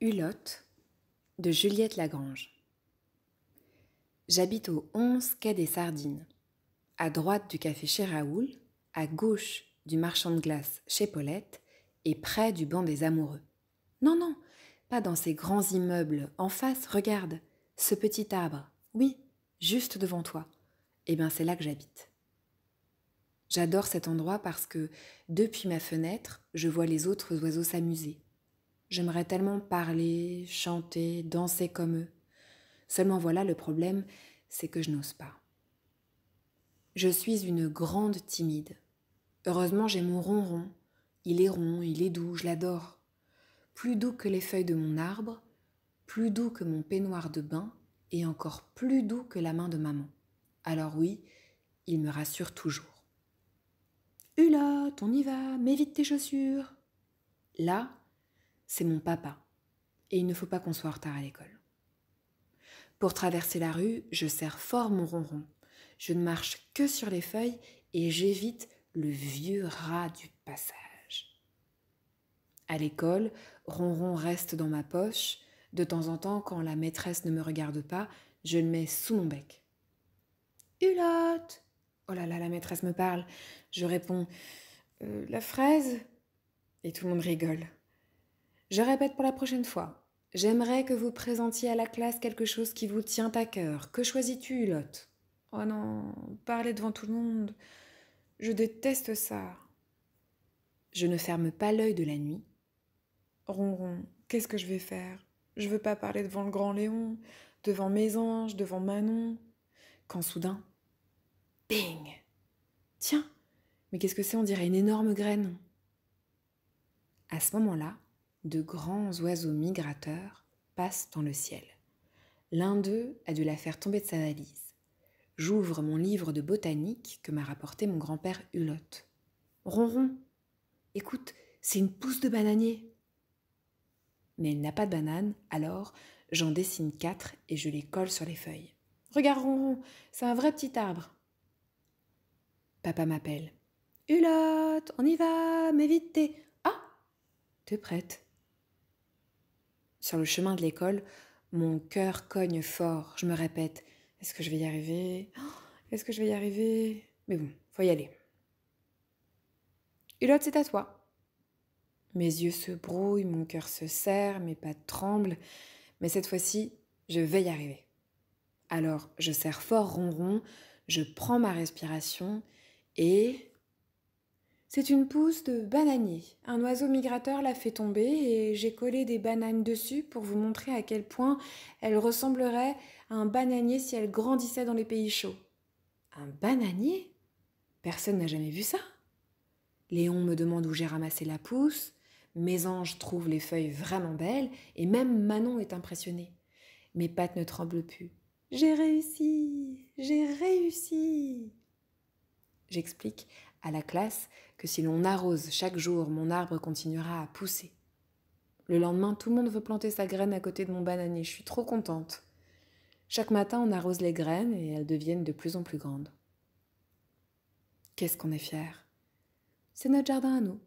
Hulotte de Juliette Lagrange. J'habite au 11 quai des Sardines, à droite du café chez Raoul, à gauche du marchand de glace chez Paulette et près du banc des amoureux. Non, non, pas dans ces grands immeubles. En face, regarde, ce petit arbre. Oui, juste devant toi. Eh bien, c'est là que j'habite. J'adore cet endroit parce que, depuis ma fenêtre, je vois les autres oiseaux s'amuser J'aimerais tellement parler, chanter, danser comme eux. Seulement voilà, le problème, c'est que je n'ose pas. Je suis une grande timide. Heureusement, j'ai mon ronron. Il est rond, il est doux, je l'adore. Plus doux que les feuilles de mon arbre, plus doux que mon peignoir de bain, et encore plus doux que la main de maman. Alors oui, il me rassure toujours. Hula, on y va, mets vite tes chaussures. Là, c'est mon papa, et il ne faut pas qu'on soit en retard à l'école. Pour traverser la rue, je serre fort mon ronron. Je ne marche que sur les feuilles et j'évite le vieux rat du passage. À l'école, ronron reste dans ma poche. De temps en temps, quand la maîtresse ne me regarde pas, je le mets sous mon bec. Hulotte Oh là là, la maîtresse me parle. Je réponds euh, La fraise Et tout le monde rigole. Je répète pour la prochaine fois. J'aimerais que vous présentiez à la classe quelque chose qui vous tient à cœur. Que choisis-tu, Lot Oh non, parler devant tout le monde. Je déteste ça. Je ne ferme pas l'œil de la nuit. Ronron, qu'est-ce que je vais faire Je veux pas parler devant le grand Léon, devant mes anges, devant Manon. Quand soudain, ping Tiens, mais qu'est-ce que c'est On dirait une énorme graine. À ce moment-là, de grands oiseaux migrateurs passent dans le ciel. L'un d'eux a dû la faire tomber de sa valise. J'ouvre mon livre de botanique que m'a rapporté mon grand-père Hulotte. Ronron Écoute, c'est une pousse de bananier Mais elle n'a pas de banane, alors j'en dessine quatre et je les colle sur les feuilles. Regarde Ronron, c'est un vrai petit arbre. Papa m'appelle. Hulotte, on y va, mais vite t'es. Ah T'es prête sur le chemin de l'école, mon cœur cogne fort. Je me répète Est-ce que je vais y arriver oh, Est-ce que je vais y arriver Mais bon, faut y aller. Hulotte, c'est à toi. Mes yeux se brouillent, mon cœur se serre, mes pattes tremblent, mais cette fois-ci, je vais y arriver. Alors, je serre fort ronron, je prends ma respiration et c'est une pousse de bananier. Un oiseau migrateur l'a fait tomber et j'ai collé des bananes dessus pour vous montrer à quel point elle ressemblerait à un bananier si elle grandissait dans les pays chauds. Un bananier Personne n'a jamais vu ça. Léon me demande où j'ai ramassé la pousse. anges trouvent les feuilles vraiment belles et même Manon est impressionnée. Mes pattes ne tremblent plus. J'ai réussi J'ai réussi J'explique à la classe que si l'on arrose chaque jour, mon arbre continuera à pousser. Le lendemain, tout le monde veut planter sa graine à côté de mon bananier. Je suis trop contente. Chaque matin, on arrose les graines et elles deviennent de plus en plus grandes. Qu'est-ce qu'on est fier C'est notre jardin à nous.